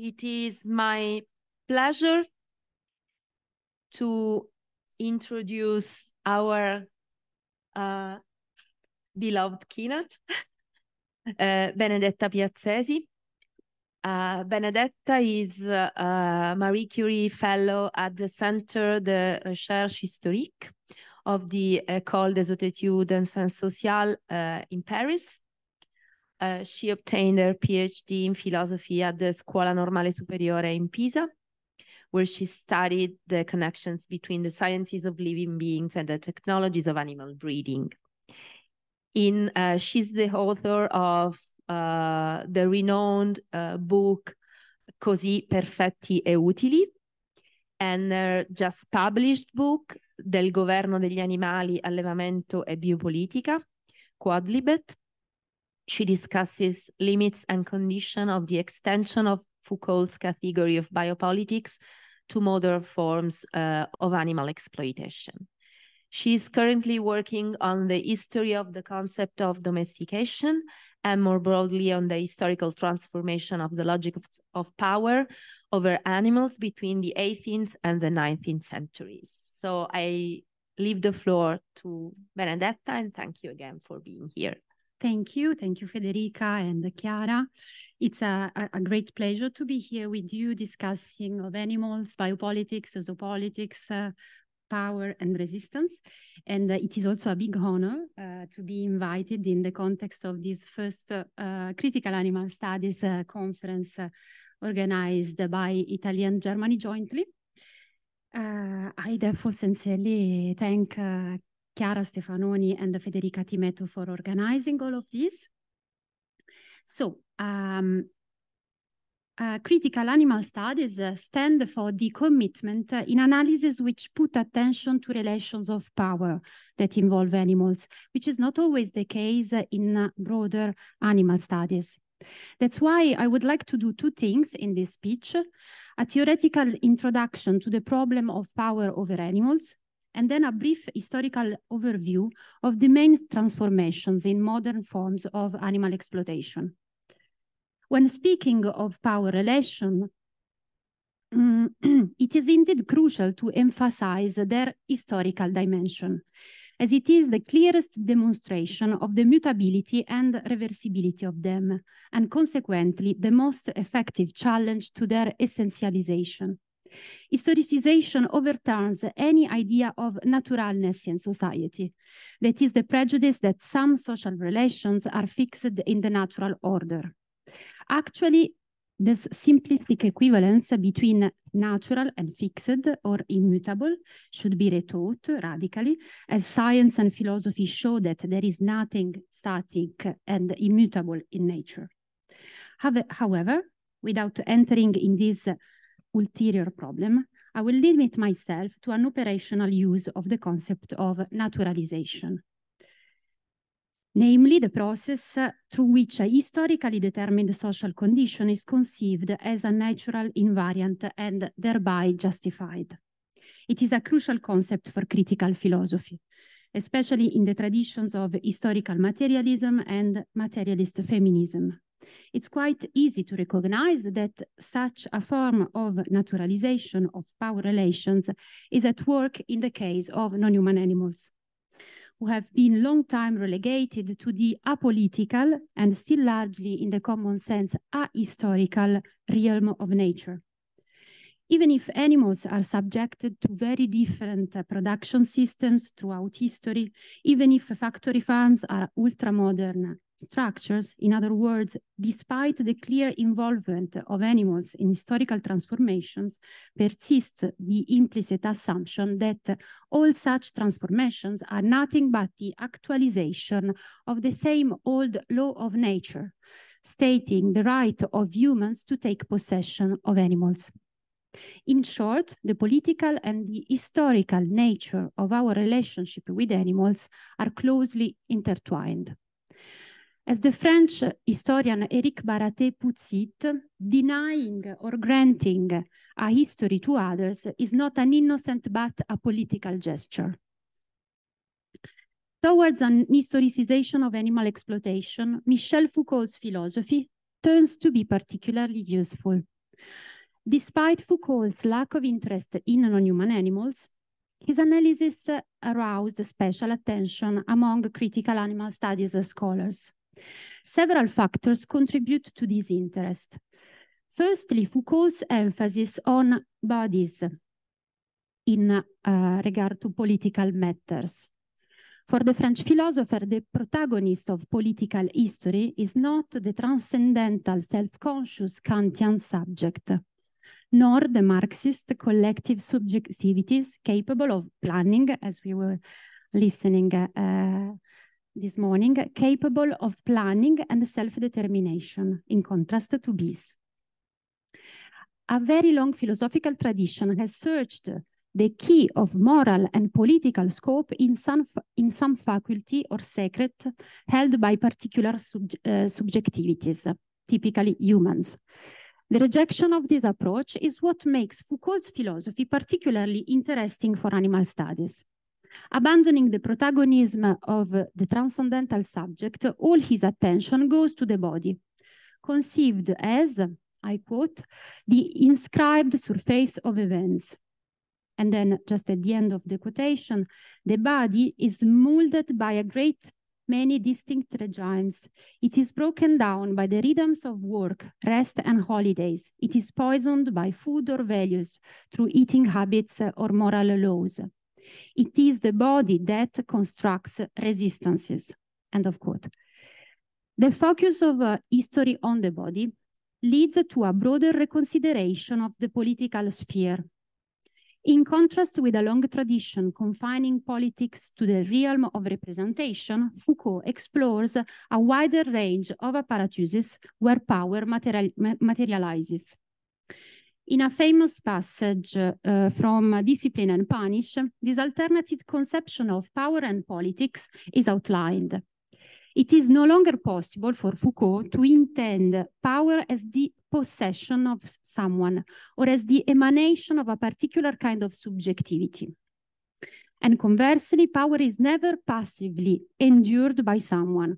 It is my pleasure to introduce our uh, beloved keynote, uh, Benedetta Piazzesi. Uh, Benedetta is uh, a Marie Curie Fellow at the Centre de Recherche Historique of the École des Hautes Études en Sciences Sociales uh, in Paris. Uh, she obtained her PhD in philosophy at the Scuola Normale Superiore in Pisa, where she studied the connections between the sciences of living beings and the technologies of animal breeding. In uh, she's the author of uh, the renowned book Così perfetti e utili, and her just published book Del governo degli animali, allevamento e biopolitica, Quadlibet she discusses limits and condition of the extension of Foucault's category of biopolitics to modern forms uh, of animal exploitation. She is currently working on the history of the concept of domestication and more broadly on the historical transformation of the logic of, of power over animals between the 18th and the 19th centuries. So I leave the floor to Benedetta and thank you again for being here. Thank you. Thank you, Federica and Chiara. It's a, a great pleasure to be here with you discussing of animals, biopolitics, zoopolitics, uh, power and resistance. And uh, it is also a big honor uh, to be invited in the context of this first uh, uh Critical Animal Studies uh, conference uh, organized by Italy and Germany jointly. I therefore sincerely thank Chiara Stefanoni and Federica Timeto for organizing all of this. So, um, uh, critical animal studies uh, stand for the commitment uh, in analyses which put attention to relations of power that involve animals, which is not always the case in uh, broader animal studies. That's why I would like to do two things in this speech a theoretical introduction to the problem of power over animals, and then a brief historical overview of the main transformations in modern forms of animal exploitation. When speaking of power relation, mm, it is indeed crucial to emphasize their historical dimension, as it is the clearest demonstration of the mutability and reversibility of them, and consequently the most effective challenge to their essentialization historicization overturns any idea of naturalness in society. That is the prejudice that some social relations are fixed in the natural order. Actually, this simplistic equivalence between natural and fixed or immutable should be retaught radically, as science and philosophy show that there is nothing static and immutable in nature. However, without entering in this ulterior problem, I will limit myself to an operational use of the concept of naturalization, namely the process through which a historically determined social condition is conceived as a natural invariant and thereby justified. It is a crucial concept for critical philosophy, especially in the traditions of historical materialism and materialist feminism. It's quite easy to recognize that such a form of naturalization of power relations is at work in the case of non-human animals, who have been long time relegated to the apolitical and still largely in the common sense ahistorical realm of nature. Even if animals are subjected to very different uh, production systems throughout history, even if factory farms are ultra-modern structures, in other words, despite the clear involvement of animals in historical transformations, persists the implicit assumption that all such transformations are nothing but the actualization of the same old law of nature, stating the right of humans to take possession of animals. In short, the political and the historical nature of our relationship with animals are closely intertwined. As the French historian Eric Baraté puts it, denying or granting a history to others is not an innocent but a political gesture. Towards an historicization of animal exploitation, Michel Foucault's philosophy turns to be particularly useful. Despite Foucault's lack of interest in non-human animals, his analysis aroused special attention among critical animal studies scholars. Several factors contribute to this interest. Firstly, Foucault's emphasis on bodies in uh, regard to political matters. For the French philosopher, the protagonist of political history is not the transcendental self-conscious Kantian subject, nor the Marxist collective subjectivities capable of planning, as we were listening uh, this morning, capable of planning and self-determination, in contrast to bees. A very long philosophical tradition has searched the key of moral and political scope in some, in some faculty or secret held by particular sub, uh, subjectivities, typically humans. The rejection of this approach is what makes Foucault's philosophy particularly interesting for animal studies. Abandoning the protagonism of the transcendental subject, all his attention goes to the body, conceived as, I quote, the inscribed surface of events. And then, just at the end of the quotation, the body is molded by a great many distinct regimes. It is broken down by the rhythms of work, rest, and holidays. It is poisoned by food or values through eating habits or moral laws. It is the body that constructs resistances. End of quote. The focus of uh, history on the body leads to a broader reconsideration of the political sphere. In contrast with a long tradition confining politics to the realm of representation, Foucault explores a wider range of apparatuses where power materializes. In a famous passage uh, from Discipline and Punish, this alternative conception of power and politics is outlined. It is no longer possible for Foucault to intend power as the possession of someone or as the emanation of a particular kind of subjectivity. And conversely, power is never passively endured by someone,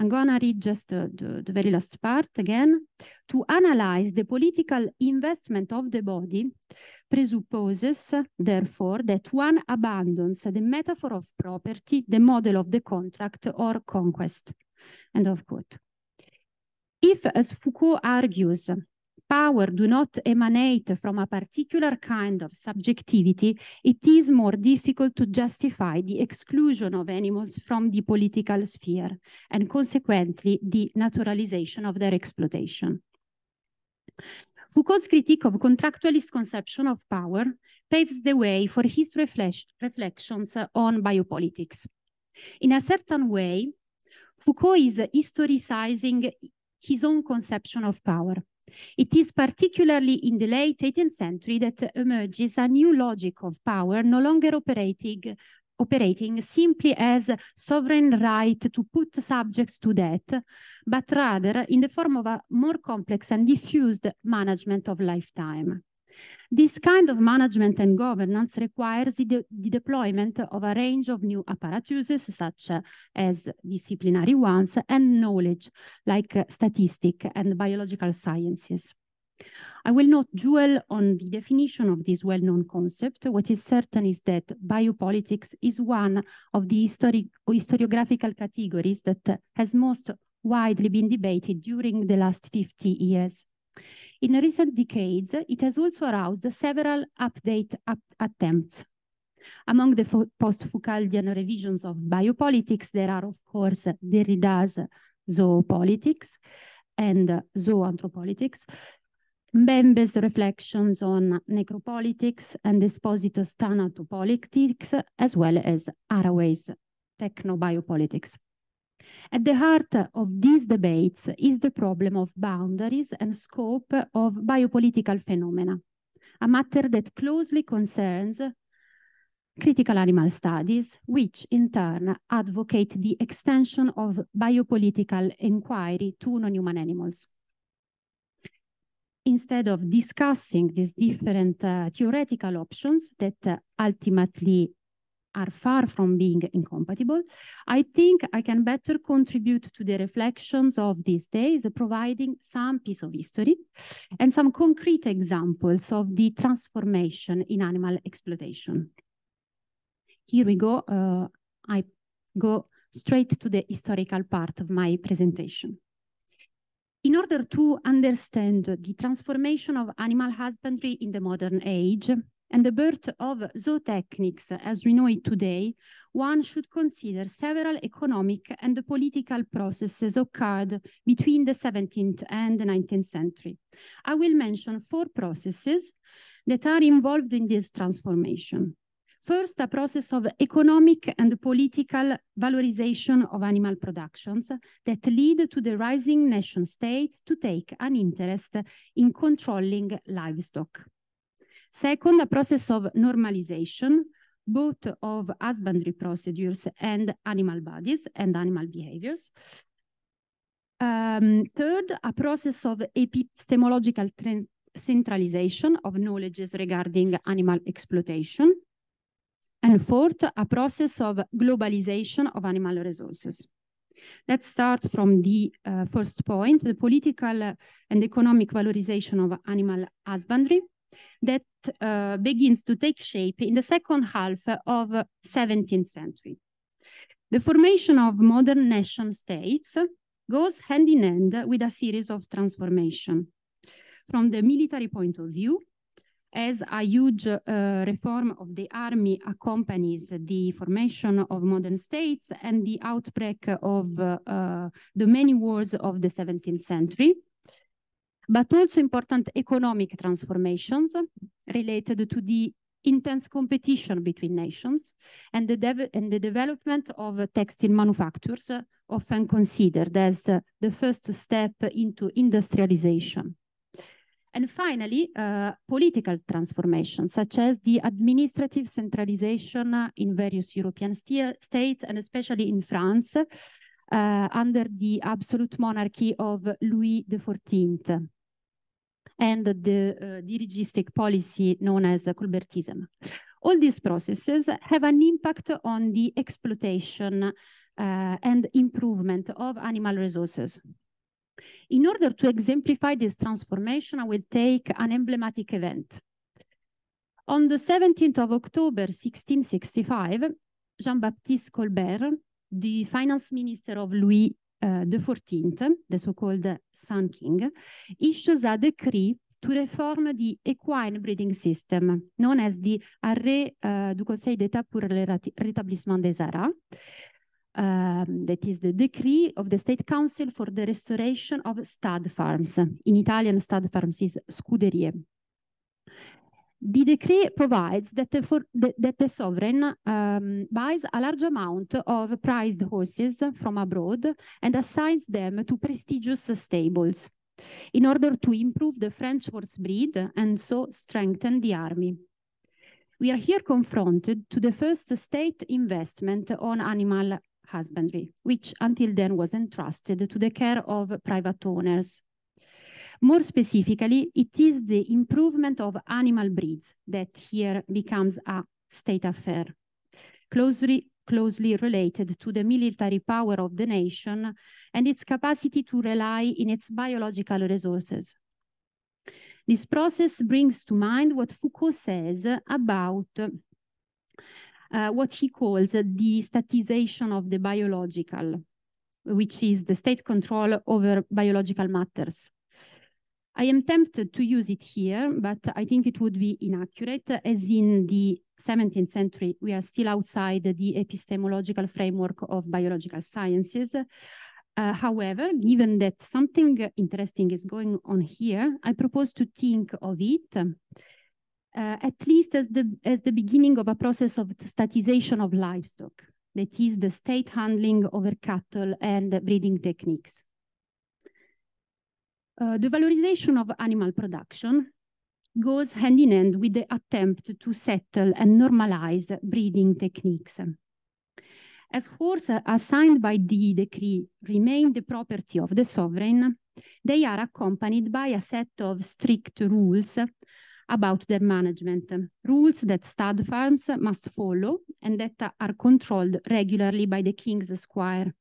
I'm going to read just the, the very last part again. To analyze the political investment of the body presupposes, therefore, that one abandons the metaphor of property, the model of the contract or conquest. End of quote. If, as Foucault argues, power do not emanate from a particular kind of subjectivity, it is more difficult to justify the exclusion of animals from the political sphere and consequently the naturalization of their exploitation. Foucault's critique of contractualist conception of power paves the way for his reflections on biopolitics. In a certain way, Foucault is historicizing his own conception of power. It is particularly in the late 18th century that emerges a new logic of power no longer operating operating simply as sovereign right to put subjects to death, but rather in the form of a more complex and diffused management of lifetime. This kind of management and governance requires the, the, deployment of a range of new apparatuses, such as disciplinary ones, and knowledge, like uh, statistic and biological sciences. I will not dwell on the definition of this well-known concept. What is certain is that biopolitics is one of the historiographical categories that has most widely been debated during the last 50 years. In recent decades, it has also aroused several update up attempts. Among the post-Foucauldian revisions of biopolitics, there are, of course, Derrida's zoopolitics and zooanthropolitics, Bembe's reflections on necropolitics and Esposito's thanatopolitics, as well as techno technobiopolitics. At the heart of these debates is the problem of boundaries and scope of biopolitical phenomena, a matter that closely concerns critical animal studies, which in turn advocate the extension of biopolitical inquiry to non-human animals. Instead of discussing these different uh, theoretical options that uh, ultimately are far from being incompatible, I think I can better contribute to the reflections of these days, providing some piece of history and some concrete examples of the transformation in animal exploitation. Here we go. Uh, I go straight to the historical part of my presentation. In order to understand the transformation of animal husbandry in the modern age, and the birth of zootechnics as we know it today, one should consider several economic and political processes occurred between the 17th and the 19th century. I will mention four processes that are involved in this transformation. First, a process of economic and political valorization of animal productions that lead to the rising nation states to take an interest in controlling livestock. Second, a process of normalization, both of husbandry procedures and animal bodies and animal behaviors. Um, third, a process of epistemological centralization of knowledges regarding animal exploitation. And fourth, a process of globalization of animal resources. Let's start from the uh, first point, the political and economic valorization of animal husbandry that uh, begins to take shape in the second half of 17th century. The formation of modern nation states goes hand in hand with a series of transformation. From the military point of view, as a huge uh, reform of the army accompanies the formation of modern states and the outbreak of uh, uh, the many wars of the 17th century but also important economic transformations related to the intense competition between nations and the, and the development of textile manufacturers, often considered as the first step into industrialization. And finally, uh, political transformation, such as the administrative centralization in various European states and especially in France uh, under the absolute monarchy of Louis XIV and the uh, dirigistic policy known as Colbertism. All these processes have an impact on the exploitation uh, and improvement of animal resources. In order to exemplify this transformation, I will take an emblematic event. On the 17th of October 1665, Jean-Baptiste Colbert, the finance minister of Louis uh, the 14th, the so-called Sun King, issues a decree to reform the equine breeding system, known as the Arrêt uh, eh, du Conseil d'État pour le rétablissement des arras, Um, eh, that is the decree of the State Council for the restoration of stud farms. In Italian, stud farms is scuderie the decree provides that the, for, that the sovereign um, buys a large amount of prized horses from abroad and assigns them to prestigious stables in order to improve the French horse breed and so strengthen the army. We are here confronted to the first state investment on animal husbandry, which until then was entrusted to the care of private owners. More specifically, it is the improvement of animal breeds that here becomes a state affair, closely, closely related to the military power of the nation and its capacity to rely in its biological resources. This process brings to mind what Foucault says about uh, what he calls the statization of the biological, which is the state control over biological matters. I am tempted to use it here, but I think it would be inaccurate, as in the 17th century, we are still outside the epistemological framework of biological sciences. Uh, however, given that something interesting is going on here, I propose to think of it uh, at least as the, as the beginning of a process of statization of livestock, that is the state handling over cattle and breeding techniques. Uh, the valorization of animal production goes hand in hand with the attempt to settle and normalize breeding techniques. As horses assigned by the decree remain the property of the sovereign, they are accompanied by a set of strict rules about their management, rules that stud farms must follow and that are controlled regularly by the king's squire.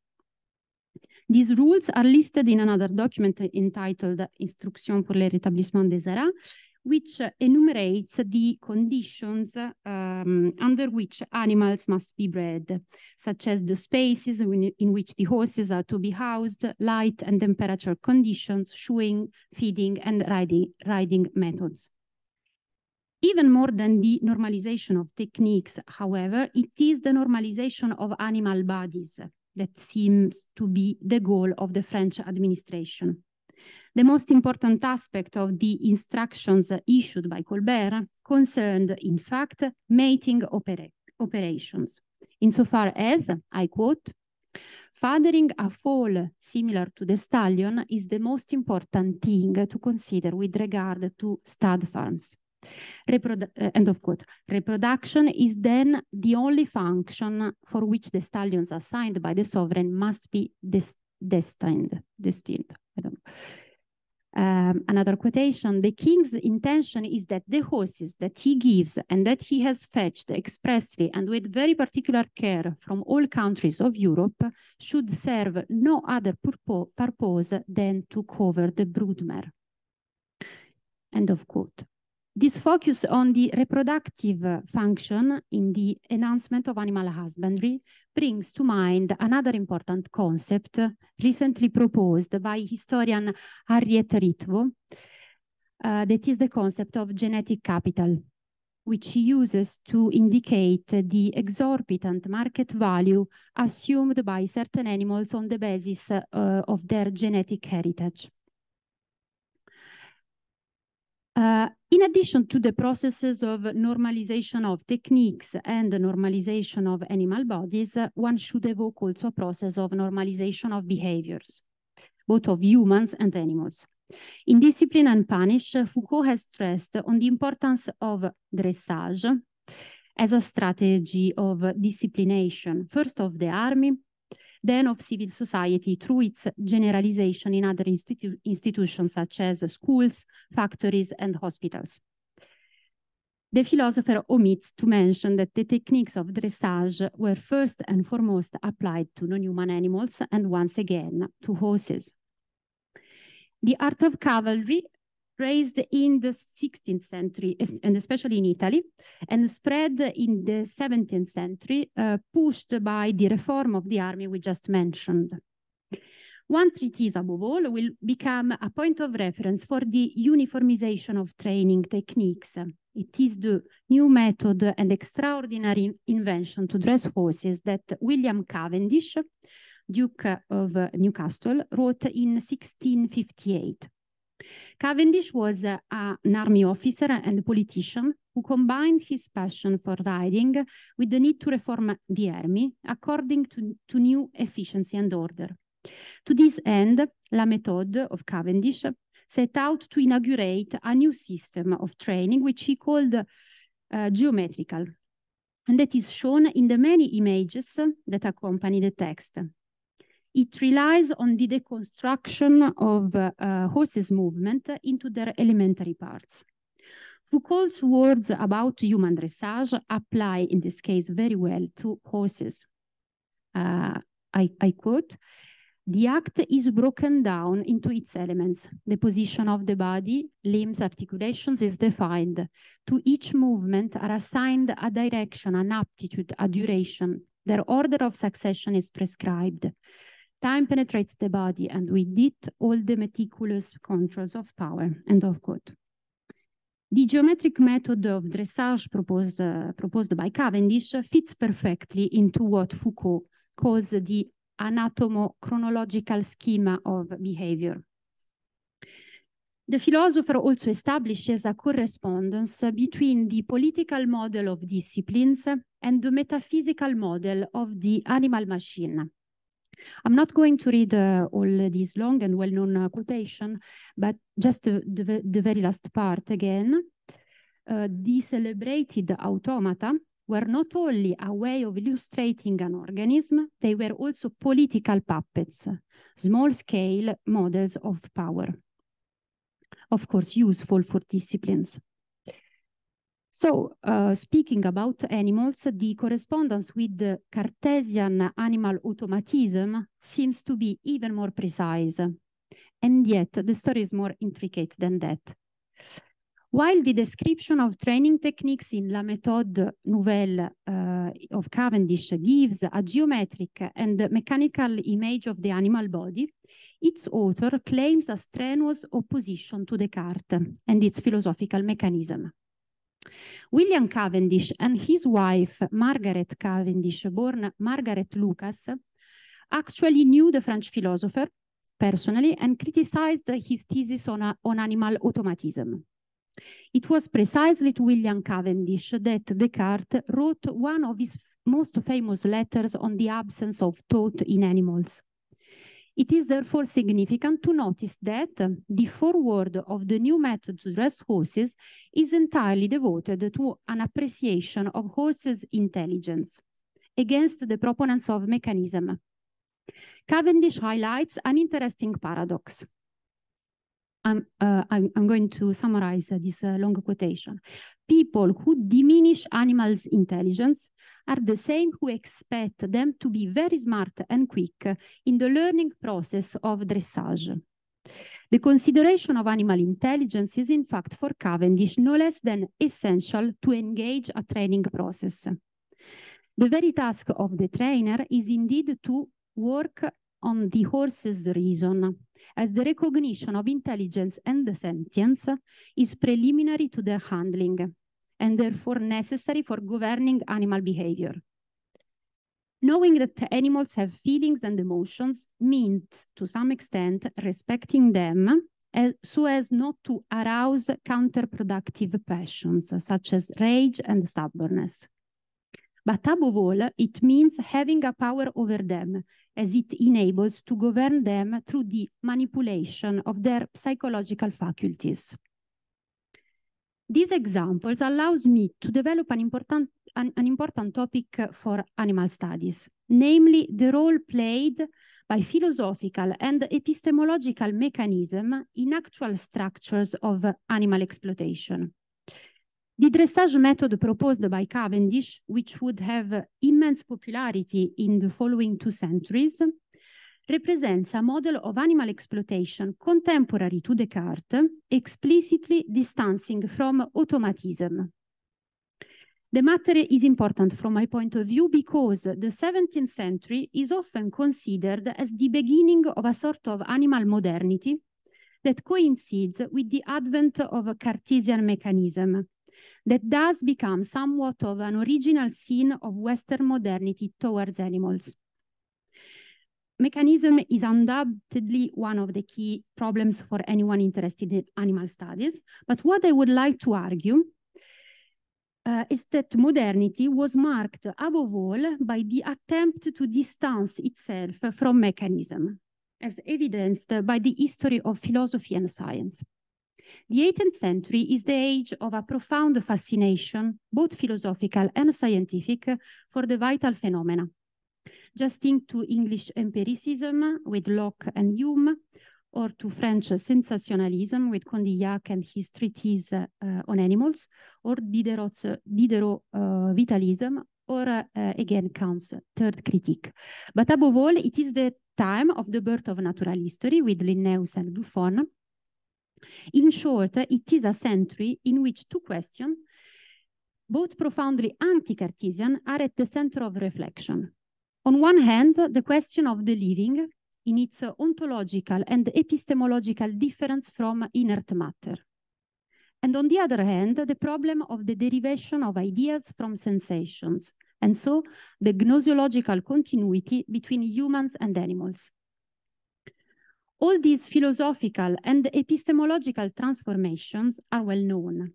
These rules are listed in another document entitled Instruction pour le rétablissement des arrêts, which enumerates the conditions um, under which animals must be bred, such as the spaces in which the horses are to be housed, light and temperature conditions, shoeing, feeding, and riding, riding methods. Even more than the normalization of techniques, however, it is the normalization of animal bodies that seems to be the goal of the French administration. The most important aspect of the instructions issued by Colbert concerned, in fact, mating opera operations, insofar as, I quote, fathering a foal similar to the stallion is the most important thing to consider with regard to stud farms. Reprodu eh, end of quote. Reproduction is then the only function for which the stallions assigned by the sovereign must be des destined. Destined. I don't know. Um, another quotation the king's intention is that the horses that he gives and that he has fetched expressly and with very particular care from all countries of Europe should serve no other purpo purpose than to cover the broodmare. End of quote. This focus on the reproductive function in the enhancement of animal husbandry brings to mind another important concept recently proposed by historian Harriet Ritvo, uh, that is the concept of genetic capital, which she uses to indicate the exorbitant market value assumed by certain animals on the basis uh, of their genetic heritage. Uh, in addition to the processes of normalization of techniques and normalization of animal bodies, uh, one should evoke also a process of normalization of behaviors, both of humans and animals. In Discipline and Punish, uh, Foucault has stressed on the importance of dressage as a strategy of disciplination, first of the army, then of civil society through its generalization in other institu institutions such as schools, factories, and hospitals. The philosopher omits to mention that the techniques of dressage were first and foremost applied to non-human animals and once again to horses. The art of cavalry raised in the 16th century, and especially in Italy, and spread in the 17th century, uh, pushed by the reform of the army we just mentioned. One treatise, above all, will become a point of reference for the uniformization of training techniques. It is the new method and extraordinary invention to dress horses that William Cavendish, Duke of Newcastle, wrote in 1658. Cavendish was uh, an army officer and politician who combined his passion for riding with the need to reform the army according to, to new efficiency and order. To this end, La Méthode of Cavendish set out to inaugurate a new system of training, which he called uh, geometrical, and that is shown in the many images that accompany the text. It relies on the deconstruction of uh, horses' movement into their elementary parts. Foucault's words about human dressage apply in this case very well to horses. Uh, I, I quote, the act is broken down into its elements. The position of the body, limbs, articulations is defined. To each movement are assigned a direction, an aptitude, a duration. Their order of succession is prescribed. Time penetrates the body, and with it, all the meticulous controls of power, end of quote. The geometric method of dressage proposed, uh, proposed by Cavendish fits perfectly into what Foucault calls the anatomo-chronological schema of behavior. The philosopher also establishes a correspondence between the political model of disciplines and the metaphysical model of the animal machine, I'm not going to read uh, all these long and well-known uh, quotation, but just the, the, the, very last part again. Uh, the celebrated automata were not only a way of illustrating an organism, they were also political puppets, small-scale models of power. Of course, useful for disciplines. So uh, speaking about animals, the correspondence with the Cartesian animal automatism seems to be even more precise. And yet the story is more intricate than that. While the description of training techniques in La Méthode Nouvelle uh, of Cavendish gives a geometric and mechanical image of the animal body, its author claims a strenuous opposition to Descartes and its philosophical mechanism. William Cavendish and his wife, Margaret Cavendish, born Margaret Lucas, actually knew the French philosopher personally and criticized his thesis on, a, on animal automatism. It was precisely to William Cavendish that Descartes wrote one of his most famous letters on the absence of thought in animals. It is therefore significant to notice that the foreword of the new method to dress horses is entirely devoted to an appreciation of horses' intelligence against the proponents of mechanism. Cavendish highlights an interesting paradox. I'm, uh, I'm, I'm, going to summarize uh, this uh, long quotation. People who diminish animals' intelligence are the same who expect them to be very smart and quick in the learning process of dressage. The consideration of animal intelligence is in fact for Cavendish no less than essential to engage a training process. The very task of the trainer is indeed to work on the horse's reason, as the recognition of intelligence and sentience is preliminary to their handling, and therefore necessary for governing animal behavior. Knowing that animals have feelings and emotions means, to some extent, respecting them as, eh, so as not to arouse counterproductive passions, such as rage and stubbornness. But above all, it means having a power over them, as it enables to govern them through the manipulation of their psychological faculties. These examples allows me to develop an important, an, an important topic for animal studies, namely the role played by philosophical and epistemological mechanism in actual structures of animal exploitation. The dressage method proposed by Cavendish, which would have immense popularity in the following two centuries, represents a model of animal exploitation contemporary to Descartes, explicitly distancing from automatism. The matter is important from my point of view because the 17th century is often considered as the beginning of a sort of animal modernity that coincides with the advent of Cartesian mechanism, that does become somewhat of an original sin of Western modernity towards animals. Mechanism is undoubtedly one of the key problems for anyone interested in animal studies, but what I would like to argue uh, is that modernity was marked above all by the attempt to distance itself from mechanism, as evidenced by the history of philosophy and science. The 18th century is the age of a profound fascination, both philosophical and scientific, for the vital phenomena. Just think to English empiricism with Locke and Hume, or to French sensationalism with Condillac and his treatise uh, on animals, or Diderot's, Diderot uh, vitalism, or uh, again Kant's third critique. But above all, it is the time of the birth of natural history with Linnaeus and Buffon, in short, it is a century in which two questions, both profoundly anti-Cartesian, are at the center of reflection. On one hand, the question of the living in its ontological and epistemological difference from inert matter. And on the other hand, the problem of the derivation of ideas from sensations, and so the gnosiological continuity between humans and animals. All these philosophical and epistemological transformations are well known,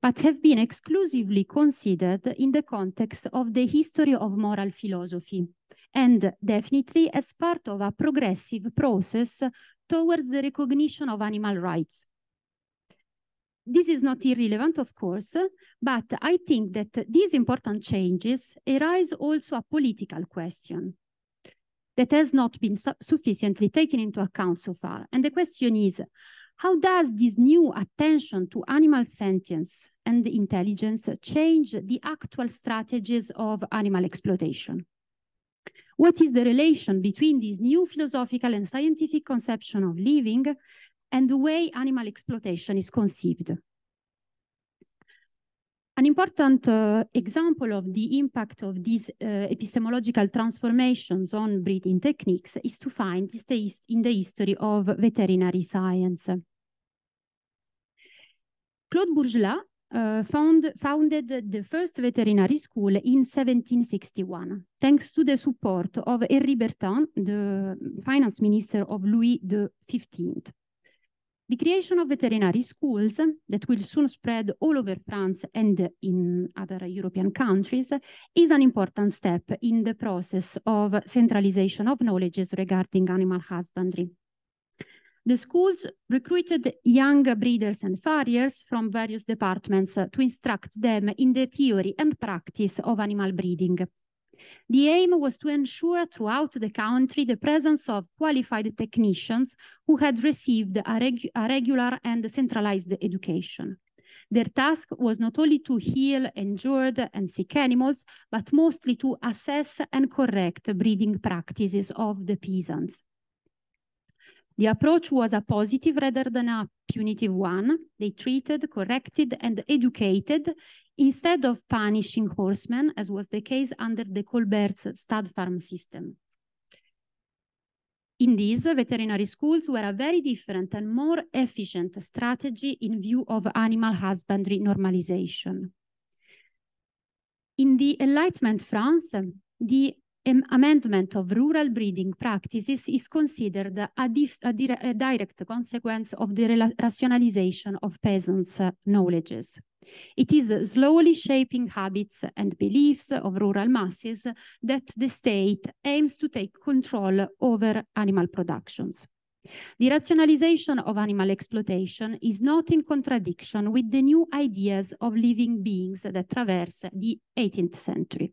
but have been exclusively considered in the context of the history of moral philosophy, and definitely as part of a progressive process towards the recognition of animal rights. This is not irrelevant, of course, but I think that these important changes arise also a political question that has not been su sufficiently taken into account so far. And the question is, how does this new attention to animal sentience and intelligence change the actual strategies of animal exploitation? What is the relation between this new philosophical and scientific conception of living and the way animal exploitation is conceived? An important uh, example of the impact of these uh, epistemological transformations on breeding techniques is to find in the history of veterinary science. Claude Bourgelat uh, found, founded the first veterinary school in 1761, thanks to the support of Henri Bertin, the finance minister of Louis XV. The creation of veterinary schools that will soon spread all over France and in other European countries is an important step in the process of centralization of knowledges regarding animal husbandry. The schools recruited young breeders and farriers from various departments to instruct them in the theory and practice of animal breeding. The aim was to ensure throughout the country the presence of qualified technicians who had received a, regu a regular and centralized education. Their task was not only to heal injured and sick animals, but mostly to assess and correct breeding practices of the peasants. The approach was a positive rather than a punitive one. They treated, corrected, and educated instead of punishing horsemen, as was the case under the Colbert's stud farm system. In these, veterinary schools were a very different and more efficient strategy in view of animal husbandry normalization. In the Enlightenment France, the amendment of rural breeding practices is considered a, a, di a direct consequence of the rationalization of peasants' uh, knowledges. It is slowly shaping habits and beliefs of rural masses that the state aims to take control over animal productions. The rationalization of animal exploitation is not in contradiction with the new ideas of living beings that traverse the 18th century.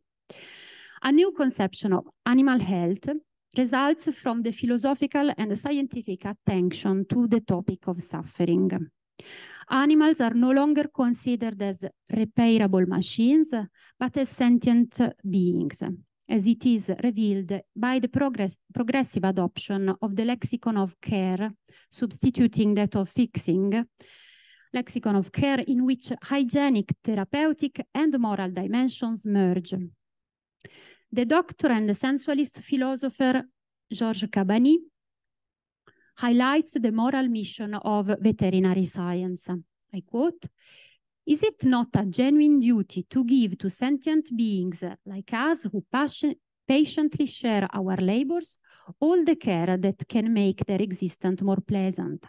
A new conception of animal health results from the philosophical and scientific attention to the topic of suffering. Animals are no longer considered as repairable machines, but as sentient beings, as it is revealed by the progress, progressive adoption of the lexicon of care, substituting that of fixing, lexicon of care in which hygienic, therapeutic, and moral dimensions merge, the doctor and the sensualist philosopher Georges Cabani highlights the moral mission of veterinary science. I quote, is it not a genuine duty to give to sentient beings like us who patiently share our labors all the care that can make their existence more pleasant?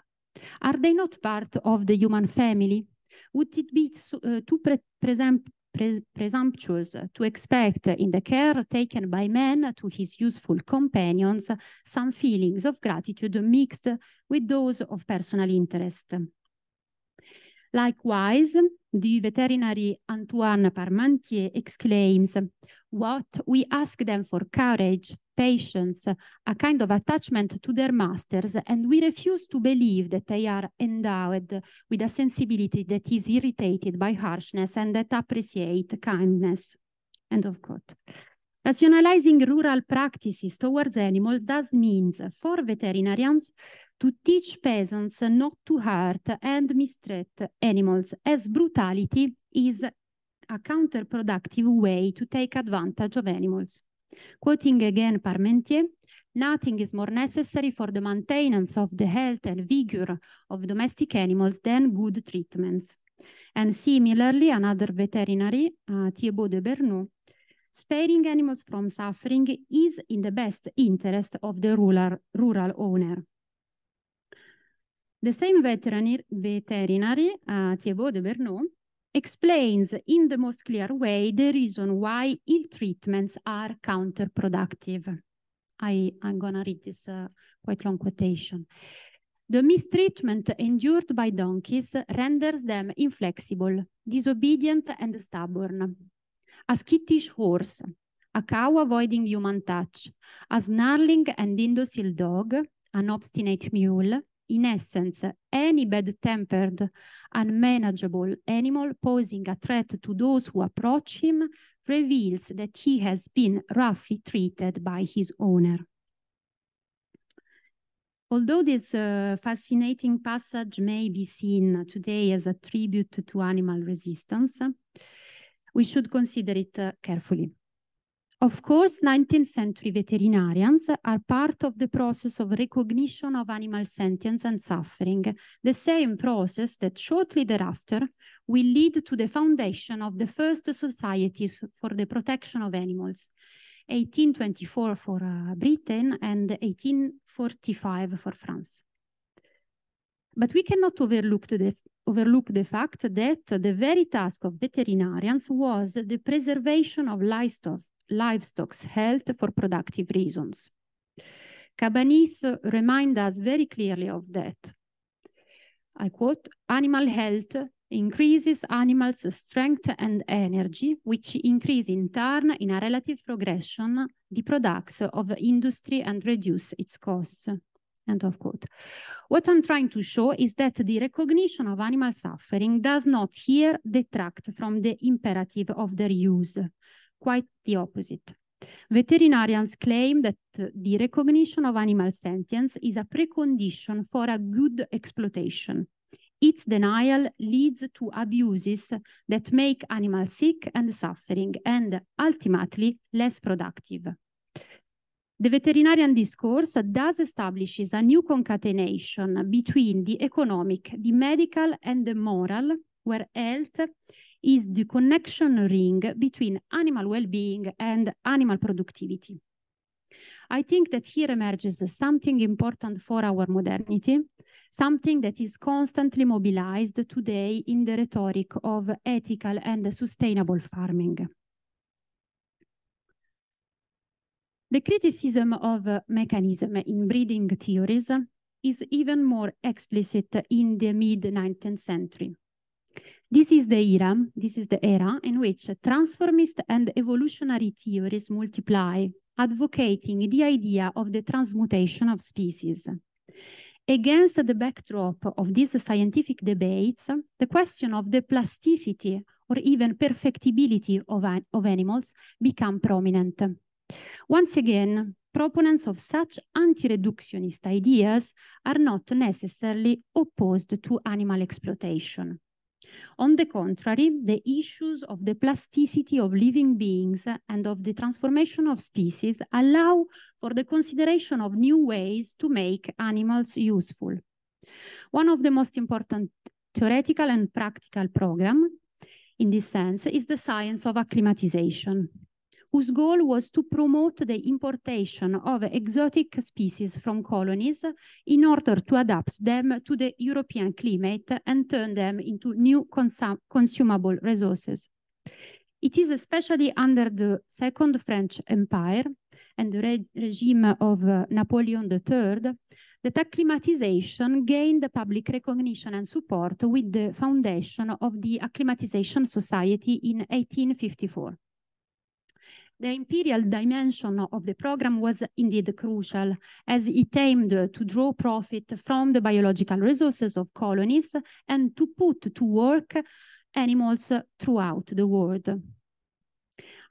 Are they not part of the human family? Would it be uh, too pre presumptuous to expect in the care taken by men to his useful companions some feelings of gratitude mixed with those of personal interest. Likewise, the veterinary Antoine Parmentier exclaims, What we ask them for courage patients a kind of attachment to their masters, and we refuse to believe that they are endowed with a sensibility that is irritated by harshness and that appreciate kindness. End of quote. Rationalizing rural practices towards animals does means for veterinarians to teach peasants not to hurt and mistreat animals, as brutality is a counterproductive way to take advantage of animals. Quoting again Parmentier, nothing is more necessary for the maintenance of the health and vigor of domestic animals than good treatments. And similarly, another veterinary, uh, Thibaut de Bernou, sparing animals from suffering is in the best interest of the rural, rural owner. The same veterinary, veterinary uh, Thibaut de Bernou, explains in the most clear way the reason why ill treatments are counterproductive. I, am going to read this uh, quite long quotation. The mistreatment endured by donkeys renders them inflexible, disobedient, and stubborn. A skittish horse, a cow avoiding human touch, a snarling and indocile dog, an obstinate mule, in essence, any bad-tempered, unmanageable animal posing a threat to those who approach him reveals that he has been roughly treated by his owner. Although this uh, fascinating passage may be seen today as a tribute to animal resistance, we should consider it uh, carefully. Of course, 19th century veterinarians are part of the process of recognition of animal sentience and suffering, the same process that shortly thereafter will lead to the foundation of the first societies for the protection of animals, 1824 for uh, Britain and 1845 for France. But we cannot overlook the, overlook the fact that the very task of veterinarians was the preservation of livestock livestock's health for productive reasons. Cabanis remind us very clearly of that. I quote, animal health increases animals' strength and energy, which increase in turn in a relative progression the products of industry and reduce its costs. End of quote. What I'm trying to show is that the recognition of animal suffering does not here detract from the imperative of their use, quite the opposite. Veterinarians claim that the recognition of animal sentience is a precondition for a good exploitation. Its denial leads to abuses that make animals sick and suffering and ultimately less productive. The veterinarian discourse does establishes a new concatenation between the economic, the medical, and the moral, where health is the connection ring between animal well-being and animal productivity. I think that here emerges something important for our modernity, something that is constantly mobilized today in the rhetoric of ethical and sustainable farming. The criticism of mechanism in breeding theories is even more explicit in the mid-19th century. This is the era, this is the era in which transformist and evolutionary theories multiply, advocating the idea of the transmutation of species. Against the backdrop of these scientific debates, the question of the plasticity or even perfectibility of, of animals become prominent. Once again, proponents of such anti-reductionist ideas are not necessarily opposed to animal exploitation. On the contrary, the issues of the plasticity of living beings and of the transformation of species allow for the consideration of new ways to make animals useful. One of the most important theoretical and practical program in this sense is the science of acclimatization whose goal was to promote the importation of exotic species from colonies in order to adapt them to the European climate and turn them into new consumable resources. It is especially under the Second French Empire and the re regime of uh, Napoleon III that acclimatization gained public recognition and support with the foundation of the Acclimatization Society in 1854. The imperial dimension of the program was indeed crucial, as it aimed to draw profit from the biological resources of colonies and to put to work animals throughout the world.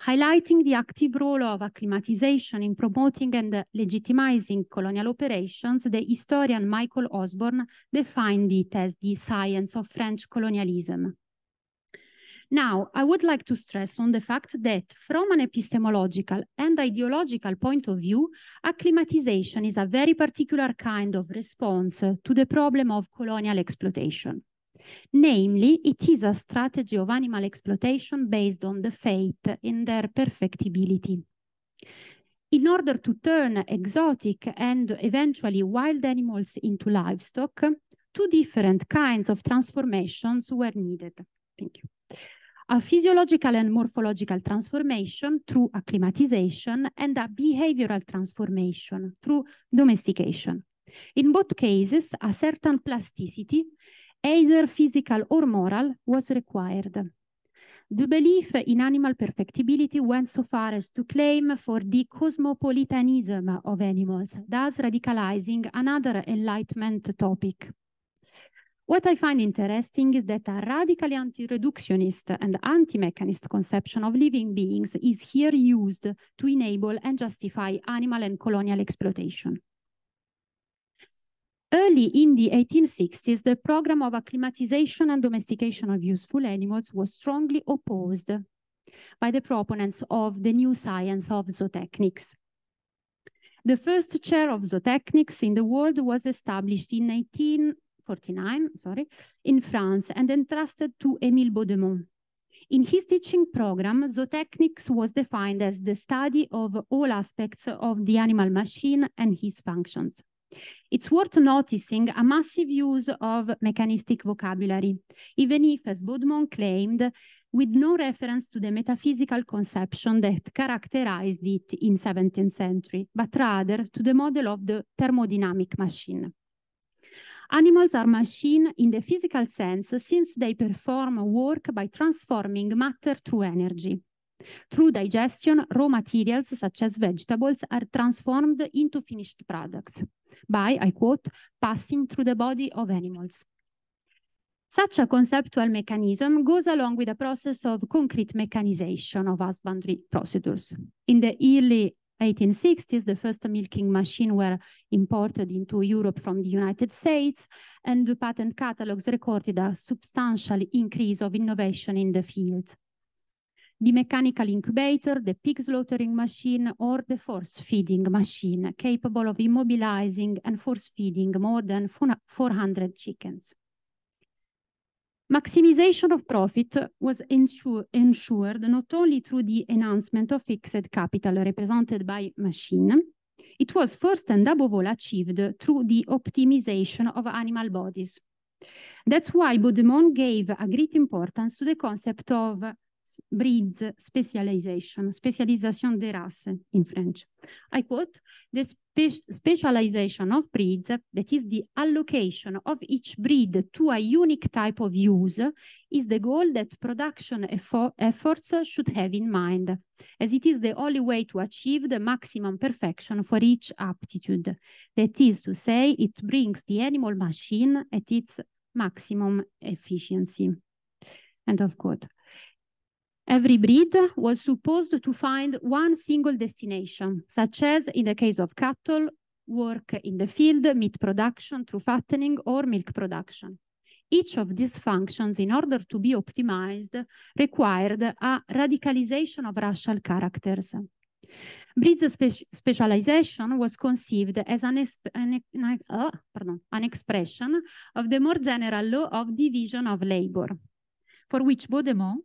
Highlighting the active role of acclimatization in promoting and legitimizing colonial operations, the historian Michael Osborne defined it as the science of French colonialism. Now, I would like to stress on the fact that from an epistemological and ideological point of view, acclimatization is a very particular kind of response to the problem of colonial exploitation. Namely, it is a strategy of animal exploitation based on the faith in their perfectibility. In order to turn exotic and eventually wild animals into livestock, two different kinds of transformations were needed. Thank you a physiological and morphological transformation through acclimatization and a behavioral transformation through domestication. In both cases, a certain plasticity, either physical or moral, was required. The belief in animal perfectibility went so far as to claim for the cosmopolitanism of animals, thus radicalizing another enlightenment topic, what I find interesting is that a radically anti-reductionist and anti-mechanist conception of living beings is here used to enable and justify animal and colonial exploitation. Early in the 1860s, the program of acclimatization and domestication of useful animals was strongly opposed by the proponents of the new science of zootechnics. The first chair of zootechnics in the world was established in 19 49, sorry, in France and entrusted to Émile Baudemont. In his teaching program, zootechnics was defined as the study of all aspects of the animal machine and his functions. It's worth noticing a massive use of mechanistic vocabulary, even if, as Baudemont claimed, with no reference to the metaphysical conception that characterized it in 17th century, but rather to the model of the thermodynamic machine. Animals are machine in the physical sense since they perform work by transforming matter through energy. Through digestion, raw materials such as vegetables are transformed into finished products by, I quote, passing through the body of animals. Such a conceptual mechanism goes along with a process of concrete mechanization of husbandry procedures. In the early 1860s, the first milking machine were imported into Europe from the United States, and the patent catalogs recorded a substantial increase of innovation in the field. The mechanical incubator, the pig slaughtering machine, or the force feeding machine, capable of immobilizing and force feeding more than 400 chickens. Maximization of profit was ensured not only through the enhancement of fixed capital represented by machine, it was first and above all achieved through the optimization of animal bodies. That's why Baudemont gave a great importance to the concept of breeds specialization, specialization des races in French. I quote, the specialization of breeds, that is the allocation of each breed to a unique type of use, is the goal that production efforts should have in mind, as it is the only way to achieve the maximum perfection for each aptitude. That is to say, it brings the animal machine at its maximum efficiency. End of quote. Every breed was supposed to find one single destination, such as in the case of cattle, work in the field, meat production through fattening or milk production. Each of these functions, in order to be optimized, required a radicalization of racial characters. Breed spe specialization was conceived as an, an, an, uh, pardon, an expression of the more general law of division of labor, for which Baudemont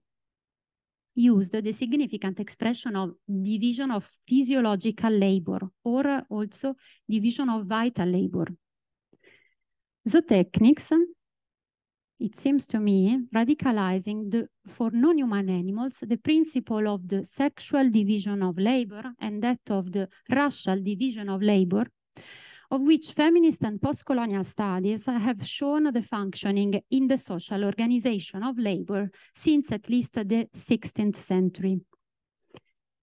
used the significant expression of division of physiological labor or also division of vital labor. The techniques, it seems to me, radicalizing the, for non-human animals the principle of the sexual division of labor and that of the racial division of labor of which feminist and postcolonial studies have shown the functioning in the social organization of labor since at least the 16th century.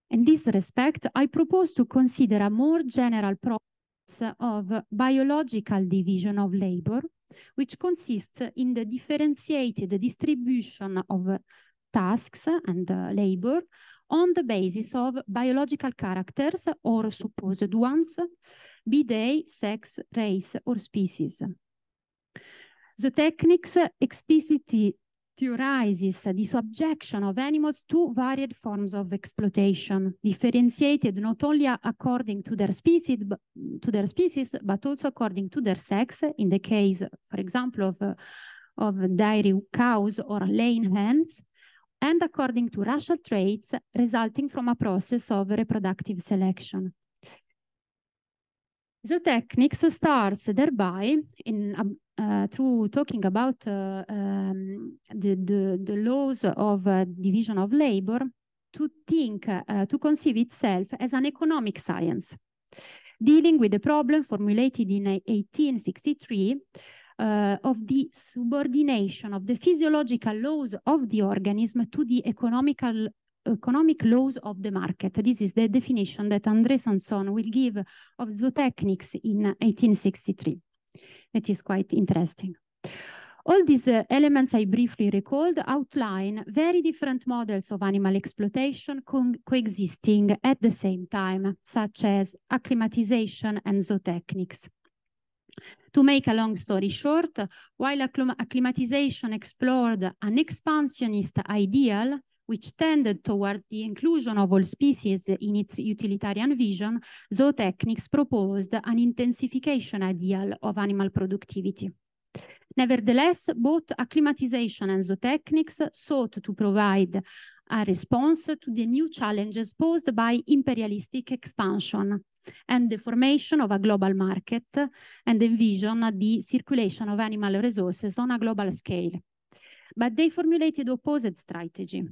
In this respect, I propose to consider a more general process of biological division of labor, which consists in the differentiated distribution of tasks and uh, labor on the basis of biological characters or supposed ones, be they sex, race, or species. The techniques explicitly theorizes the subjection of animals to varied forms of exploitation, differentiated not only according to their species, to their species but also according to their sex, in the case, for example, of, uh, of dairy cows or laying hens, and according to racial traits resulting from a process of reproductive selection. The techniques starts thereby in um, uh, through talking about uh, um, the, the, the laws of uh, division of labor to think, uh, to conceive itself as an economic science. Dealing with the problem formulated in 1863 uh, uh, of the subordination of the physiological laws of the organism to the economical economic laws of the market. This is the definition that André Sanson will give of zootechnics in 1863. That is quite interesting. All these uh, elements I briefly recalled outline very different models of animal exploitation co coexisting at the same time, such as acclimatization and zootechnics. To make a long story short, while acclimatization explored an expansionist ideal, which tended towards the inclusion of all species in its utilitarian vision, zootechnics proposed an intensification ideal of animal productivity. Nevertheless, both acclimatization and zootechnics sought to provide a response to the new challenges posed by imperialistic expansion and the formation of a global market and envision the circulation of animal resources on a global scale but they formulated opposite strategy.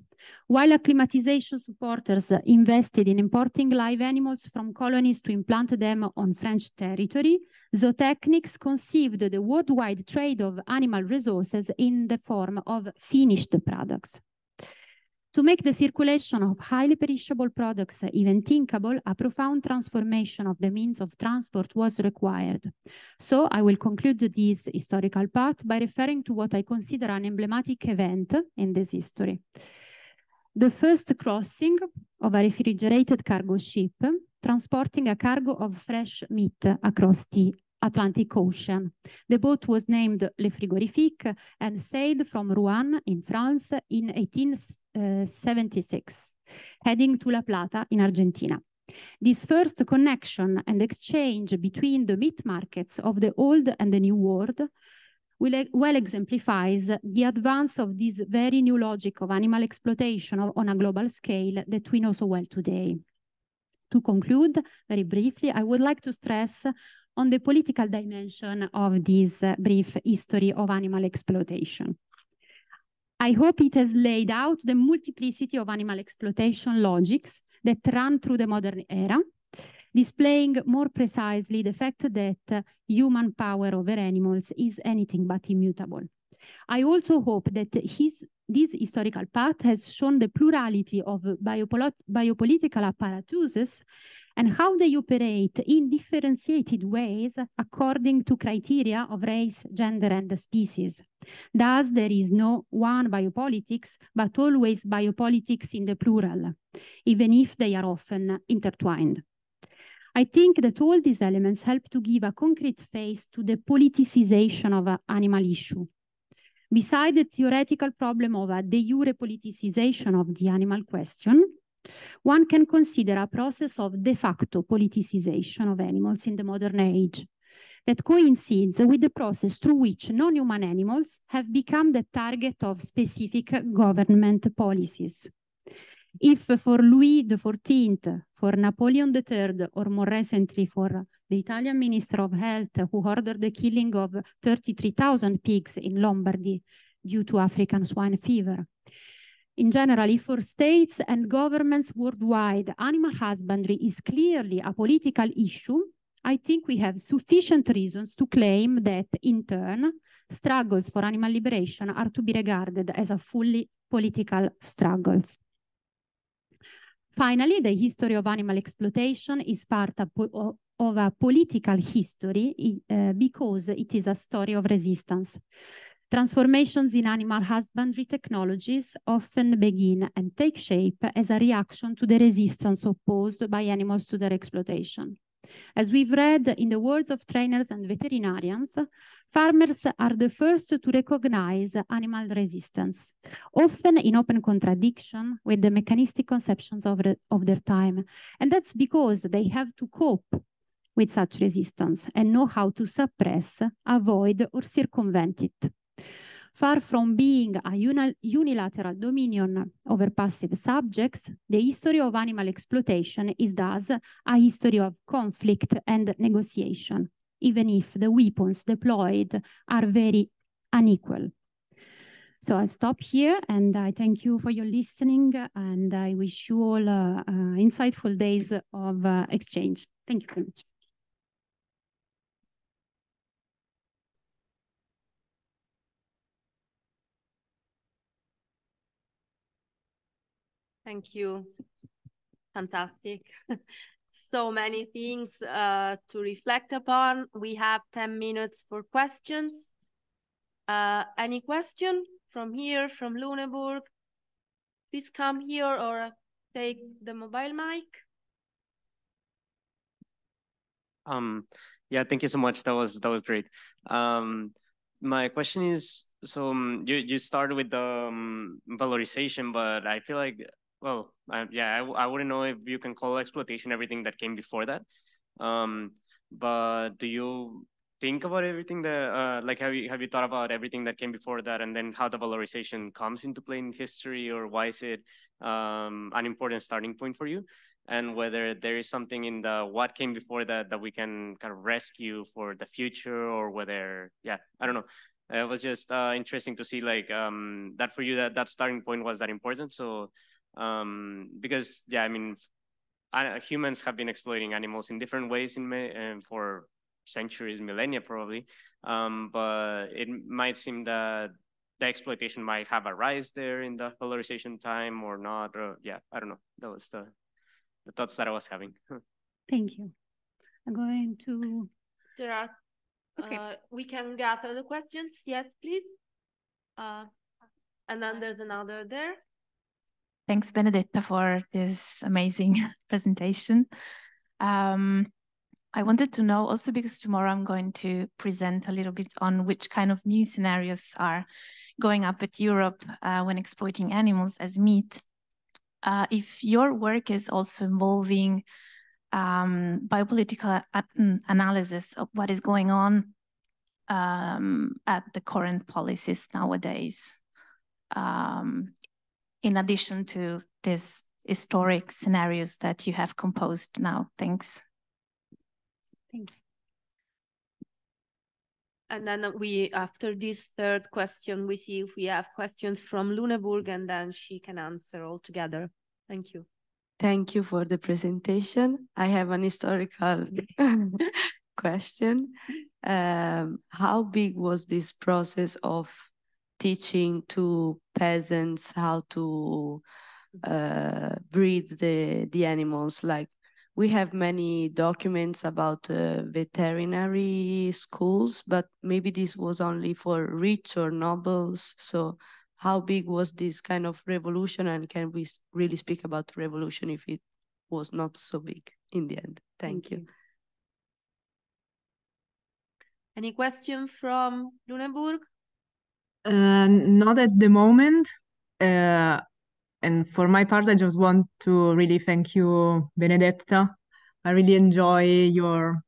While acclimatization supporters invested in importing live animals from colonies to implant them on French territory, zootechnics conceived the worldwide trade of animal resources in the form of finished products. To make the circulation of highly perishable products even thinkable, a profound transformation of the means of transport was required. So I will conclude this historical part by referring to what I consider an emblematic event in this history. The first crossing of a refrigerated cargo ship transporting a cargo of fresh meat across the Atlantic Ocean. The boat was named Le Frigorifique and sailed from Rouen in France in 1876, uh, heading to La Plata in Argentina. This first connection and exchange between the meat markets of the old and the new world will, well exemplifies the advance of this very new logic of animal exploitation on a global scale that we know so well today. To conclude, very briefly, I would like to stress on the political dimension of this uh, brief history of animal exploitation. I hope it has laid out the multiplicity of animal exploitation logics that run through the modern era, displaying more precisely the fact that uh, human power over animals is anything but immutable. I also hope that his, this historical path has shown the plurality of biopolit- biopolitical apparatuses and how they operate in differentiated ways according to criteria of race, gender, and species. Thus, there is no one biopolitics, but always biopolitics in the plural, even if they are often intertwined. I think that all these elements help to give a concrete face to the politicization of animal issue. Beside the theoretical problem of a de jure politicization of the animal question, one can consider a process of de facto politicization of animals in the modern age that coincides with the process through which non-human animals have become the target of specific government policies. If for Louis XIV, for Napoleon III, or more recently for the Italian Minister of Health, who ordered the killing of 33,000 pigs in Lombardy due to African swine fever, in general, for states and governments worldwide, animal husbandry is clearly a political issue, I think we have sufficient reasons to claim that, in turn, struggles for animal liberation are to be regarded as a fully political struggles. Finally, the history of animal exploitation is part of, of a political history uh, because it is a story of resistance. Transformations in animal husbandry technologies often begin and take shape as a reaction to the resistance opposed by animals to their exploitation. As we've read in the words of trainers and veterinarians, farmers are the first to recognize animal resistance, often in open contradiction with the mechanistic conceptions of, the, of their time. And that's because they have to cope with such resistance and know how to suppress, avoid, or circumvent it. Far from being a unilateral dominion over passive subjects, the history of animal exploitation is thus a history of conflict and negotiation, even if the weapons deployed are very unequal. So I'll stop here and I thank you for your listening and I wish you all uh, uh, insightful days of uh, exchange. Thank you very much. Thank you. Fantastic. so many things uh, to reflect upon. We have 10 minutes for questions. Uh, any question from here, from Luneburg? Please come here or take the mobile mic. Um, yeah, thank you so much. That was that was great. Um, my question is, so um, you you started with the um, valorization, but I feel like well, I, yeah, I, I wouldn't know if you can call exploitation everything that came before that. Um, but do you think about everything that, uh, like, have you have you thought about everything that came before that, and then how the valorization comes into play in history, or why is it um, an important starting point for you? and whether there is something in the what came before that that we can kind of rescue for the future or whether yeah i don't know it was just uh, interesting to see like um, that for you that that starting point was that important so um, because yeah, I mean, humans have been exploiting animals in different ways in uh, for centuries, millennia probably. Um, but it might seem that the exploitation might have a rise there in the polarization time or not. Or, yeah, I don't know. That was the, the thoughts that I was having. Thank you. I'm going to. There are. Okay. Uh, we can gather the questions. Yes, please. Uh, and then there's another there. Thanks, Benedetta, for this amazing presentation. Um, I wanted to know also because tomorrow I'm going to present a little bit on which kind of new scenarios are going up at Europe uh, when exploiting animals as meat. Uh, if your work is also involving um, biopolitical analysis of what is going on um, at the current policies nowadays um, in addition to these historic scenarios that you have composed now? Thanks. Thank you. And then we, after this third question, we see if we have questions from Luneburg and then she can answer all together. Thank you. Thank you for the presentation. I have an historical question. Um, how big was this process of teaching to peasants how to uh, breed the the animals. Like we have many documents about uh, veterinary schools, but maybe this was only for rich or nobles. So how big was this kind of revolution, and can we really speak about revolution if it was not so big in the end? Thank, Thank you. you. Any question from Lunenburg? Uh, not at the moment. Uh, and for my part, I just want to really thank you, Benedetta. I really enjoy your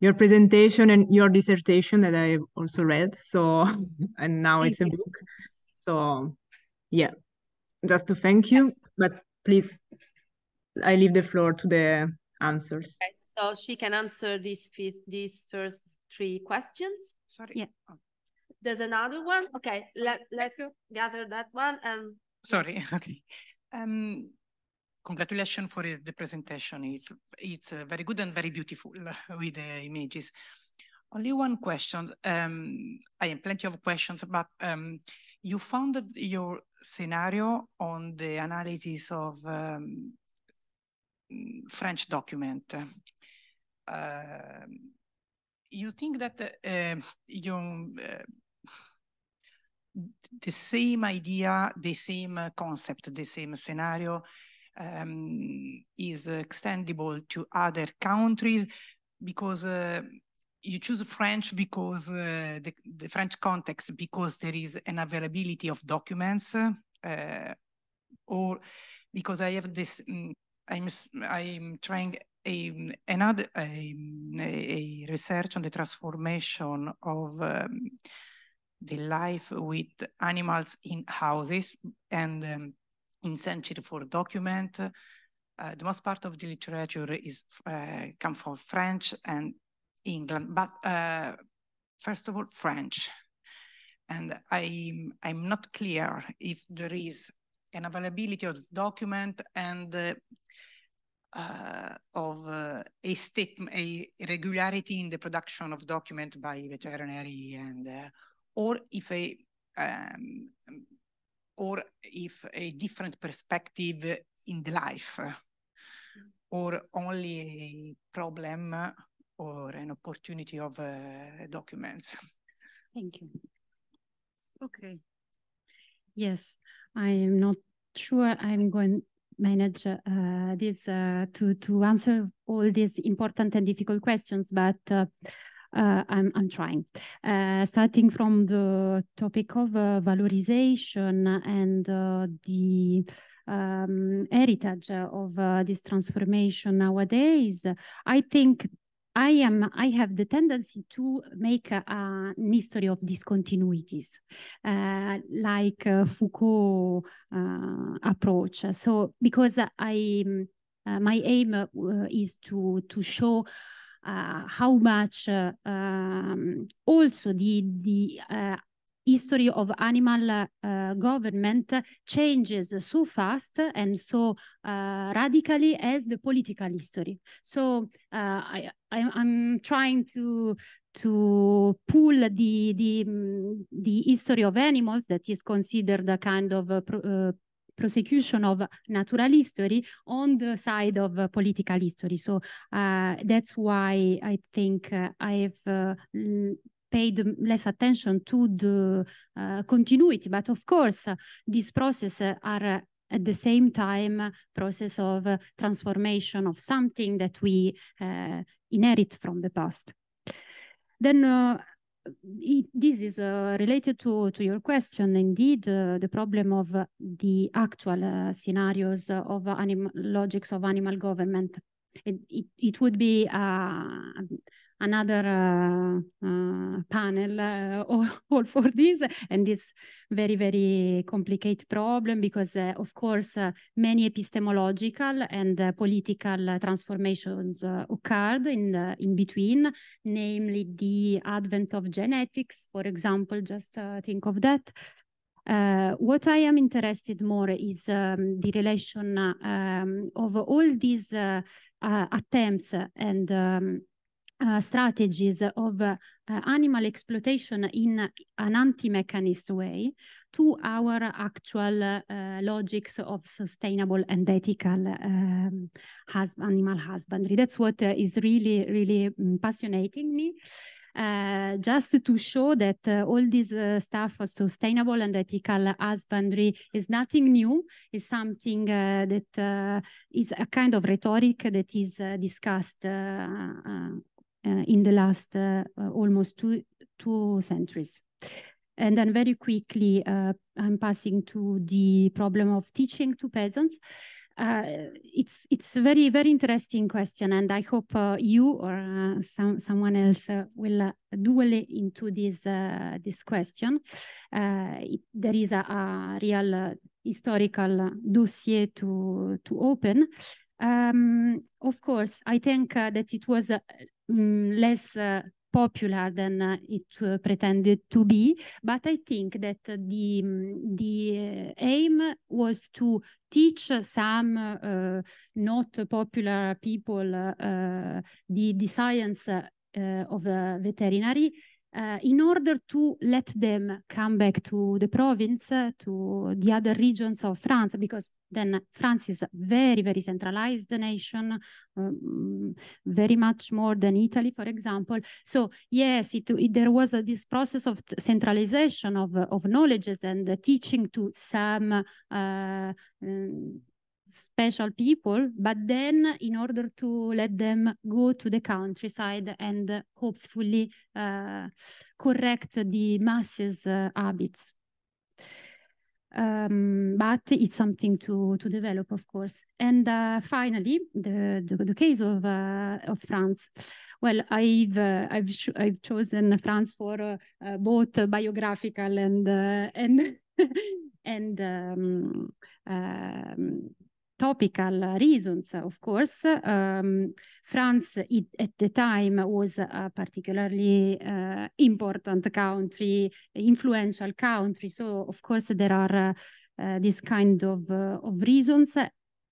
your presentation and your dissertation that I also read. So, and now thank it's a book. So, yeah, just to thank you. But please, I leave the floor to the answers. Okay. So she can answer these these first three questions. Sorry. Yeah. There's another one. Okay, oh, let, let's gather that one. And um, Sorry, okay. Um, congratulations for the presentation. It's, it's uh, very good and very beautiful with the images. Only one question. Um, I have plenty of questions, but um, you founded your scenario on the analysis of um, French document. Uh, you think that uh, um, your, uh, the same idea, the same concept, the same scenario um, is extendable to other countries because uh, you choose French because uh, the, the, French context, because there is an availability of documents uh, or because I have this, mm, I'm, I'm trying a, another a, a research on the transformation of um, the life with animals in houses and um, in century for document. Uh, the most part of the literature is uh, come from French and England, but uh, first of all, French. And I'm, I'm not clear if there is an availability of document and uh, uh of uh, a, statement, a regularity in the production of document by veterinary and uh, or if a um, or if a different perspective in the life or only a problem or an opportunity of uh, documents. Thank you. Okay. Yes, I am not sure I'm going manage uh, this uh, to to answer all these important and difficult questions, but uh, uh, I'm, I'm trying. Uh, starting from the topic of uh, valorization and uh, the um, heritage of uh, this transformation nowadays, I think I am I have the tendency to make a, an history of discontinuities, uh, like uh, Foucault uh, approach. So because I um, uh, my aim uh, is to to show uh, how much uh, um, also the the uh, history of animal uh, government changes so fast and so uh, radically as the political history. So uh, I, am trying to to pull the the mm, the history of animals that is considered a kind of a prosecution of natural history on the side of uh, political history. So uh, that's why I think uh, I've uh, paid less attention to the continuity. But of course, these processes are at the same time process of uh, transformation of something that we uh, inherit from the past. Then uh, it, this is uh, related to, to your question. Indeed, uh, the problem of the actual uh, scenarios of animal logics of animal government. It, it, it would be uh, another uh, uh, panel uh, all, all, for this. And it's very, very complicated problem because, of course, many epistemological and political transformations occurred in, the, in between, namely the advent of genetics, for example, just think of that. Uh, what I am interested more is um, the relation um, of all these uh, uh, attempts and um, uh, strategies of uh, animal exploitation in an anti-mechanist way to our actual uh, logics of sustainable and ethical um, hus animal husbandry. That's what uh, is really, really mm, passionating me. just to show that all this stuff of sustainable and ethical husbandry is nothing new, is something that is a kind of rhetoric that is discussed uh, in the last uh, uh, almost two, two centuries. And then very quickly, I'm passing to the problem of teaching to peasants. Uh, it's it's a very very interesting question, and I hope uh, you or uh, some someone else will dwell into this this question. It, there is a, a real historical dossier to to open. Um, of course, I think that it was Mm, less eh, popular than uh, it uh, pretended to be. But I think that the mm, the aim was to teach some uh, not popular people the the science. of veterinary uh, in order to let them come back to the province, uh, to the other regions of France, because then France is a very, very centralized nation, um, very much more than Italy, for example. So yes, it, it there was this process of centralization of, of knowledges and teaching to some uh, um, special people, but then in order to let them go to the countryside and hopefully uh, correct the masses' uh, habits. Um, but it's something to, to develop, of course. And uh, finally, the, the, the, case of, uh, of France. Well, I've uh, I've I've chosen France for uh, uh, both biographical and uh, and and um, um topical reasons, of course. Um, France it, at the time was a particularly uh, important country, influential country. So, of course, there are uh, this kind of, uh, of reasons.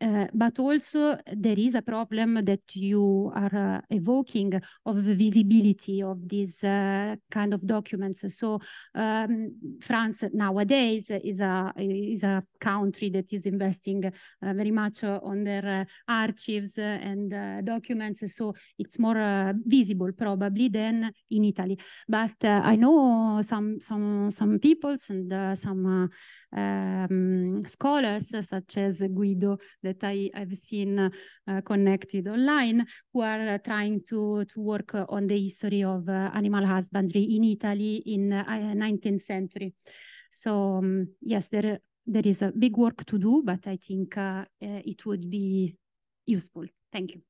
Uh, but also there is a problem that you are uh, evoking of the visibility of these kind of documents. So um, France nowadays is a is a country that is investing uh, very much uh, on their uh, archives and documents. So it's more visible probably than in Italy. But I know some some some peoples and some. Um, scholars such as Guido that I have seen uh, connected online who are uh, trying to, to work uh, on the history of animal husbandry in Italy in 19th century. So um, yes, there there is a big work to do, but I think uh, uh, it would be useful. Thank you.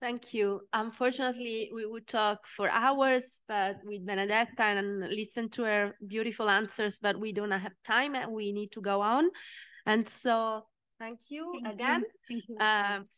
Thank you. Unfortunately, we would talk for hours, but with Benedetta and listen to her beautiful answers, but we don't have time and we need to go on. And so thank you thank again. You. Thank you. Um,